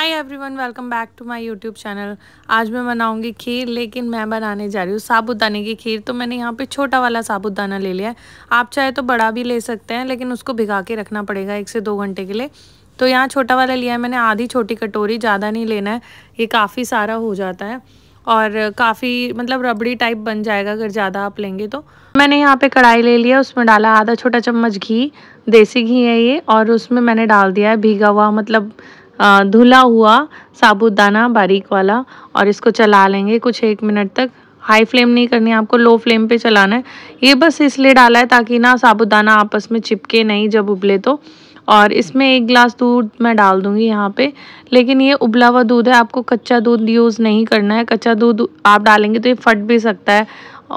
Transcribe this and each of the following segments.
hi everyone welcome back to my YouTube channel आज मैं बनाऊंगी खीर लेकिन मैं बनाने जा रही हूँ साबुदाने की खीर तो मैंने यहाँ पे छोटा वाला साबुदाना ले लिया है आप चाहे तो बड़ा भी ले सकते हैं लेकिन उसको भिगा के रखना पड़ेगा एक से दो घंटे के लिए तो यहाँ छोटा वाला लिया है मैंने आधी छोटी कटोरी ज़्यादा नहीं लेना है ये काफ़ी सारा हो जाता है और काफ़ी मतलब रबड़ी टाइप बन जाएगा अगर ज़्यादा आप लेंगे तो मैंने यहाँ पे कढ़ाई ले लिया उसमें डाला आधा छोटा चम्मच घी देसी घी है ये और उसमें मैंने डाल दिया है भीगा हुआ मतलब धुला हुआ साबुदाना बारीक वाला और इसको चला लेंगे कुछ एक मिनट तक हाई फ्लेम नहीं करनी है आपको लो फ्लेम पे चलाना है ये बस इसलिए डाला है ताकि ना साबुदाना आपस में चिपके नहीं जब उबले तो और इसमें एक गिलास दूध मैं डाल दूंगी यहाँ पे लेकिन ये उबला हुआ दूध है आपको कच्चा दूध यूज़ नहीं करना है कच्चा दूध आप डालेंगे तो ये फट भी सकता है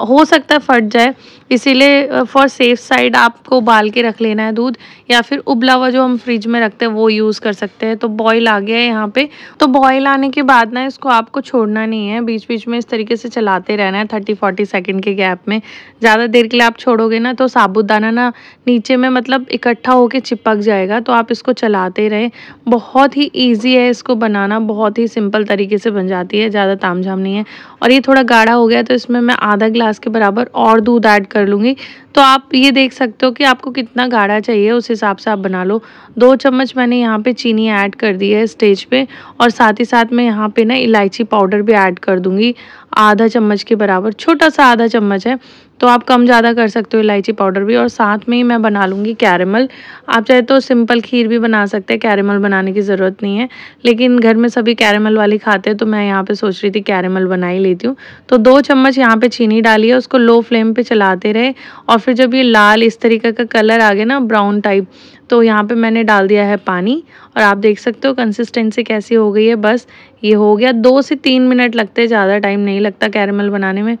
हो सकता है फट जाए इसीलिए फॉर सेफ साइड आपको उबाल के रख लेना है दूध या फिर उबला हुआ जो हम फ्रिज में रखते हैं वो यूज़ कर सकते हैं तो बॉयल आ गया है यहाँ पे तो बॉयल आने के बाद ना इसको आपको छोड़ना नहीं है बीच बीच में इस तरीके से चलाते रहना है थर्टी फोर्टी सेकेंड के गैप में ज़्यादा देर के लिए आप छोड़ोगे ना तो साबुदाना ना नीचे में मतलब इकट्ठा होके चिपक जाएगा तो आप इसको चलाते रहें बहुत ही ईजी है इसको बनाना बहुत ही सिंपल तरीके से बन जाती है ज़्यादा ताम नहीं है और ये थोड़ा गाढ़ा हो गया तो इसमें मैं आधा गिलास के बराबर और दूध ऐड कर लूँगी तो आप ये देख सकते हो कि आपको कितना गाढ़ा चाहिए उस हिसाब से आप बना लो दो चम्मच मैंने यहाँ पे चीनी ऐड कर दी है स्टेज पे और साथ ही साथ मैं यहाँ पे ना इलायची पाउडर भी ऐड कर दूँगी आधा चम्मच के बराबर छोटा सा आधा चम्मच है तो आप कम ज़्यादा कर सकते हो इलायची पाउडर भी और साथ में ही मैं बना लूँगी कैरेमल आप चाहे तो सिंपल खीर भी बना सकते हैं कैरेमल बनाने की ज़रूरत नहीं है लेकिन घर में सभी कैरेमल वाली खाते हैं तो मैं यहाँ पे सोच रही थी कैरेमल बना ही लेती हूँ तो दो चम्मच यहाँ पे चीनी डाली है उसको लो फ्लेम पर चलाते रहे और फिर जब ये लाल इस तरीके का कलर आ गया ना ब्राउन टाइप तो यहाँ पे मैंने डाल दिया है पानी और आप देख सकते हो कंसिस्टेंसी कैसी हो गई है बस ये हो गया दो से तीन मिनट लगते हैं ज़्यादा टाइम नहीं लगता कैरमल बनाने में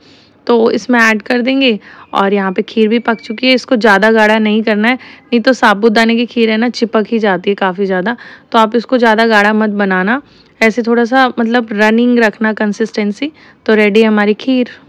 तो इसमें ऐड कर देंगे और यहाँ पे खीर भी पक चुकी है इसको ज़्यादा गाढ़ा नहीं करना है नहीं तो साबुदाने की खीर है ना चिपक ही जाती है काफ़ी ज़्यादा तो आप इसको ज़्यादा गाढ़ा मत बनाना ऐसे थोड़ा सा मतलब रनिंग रखना कंसिस्टेंसी तो रेडी हमारी खीर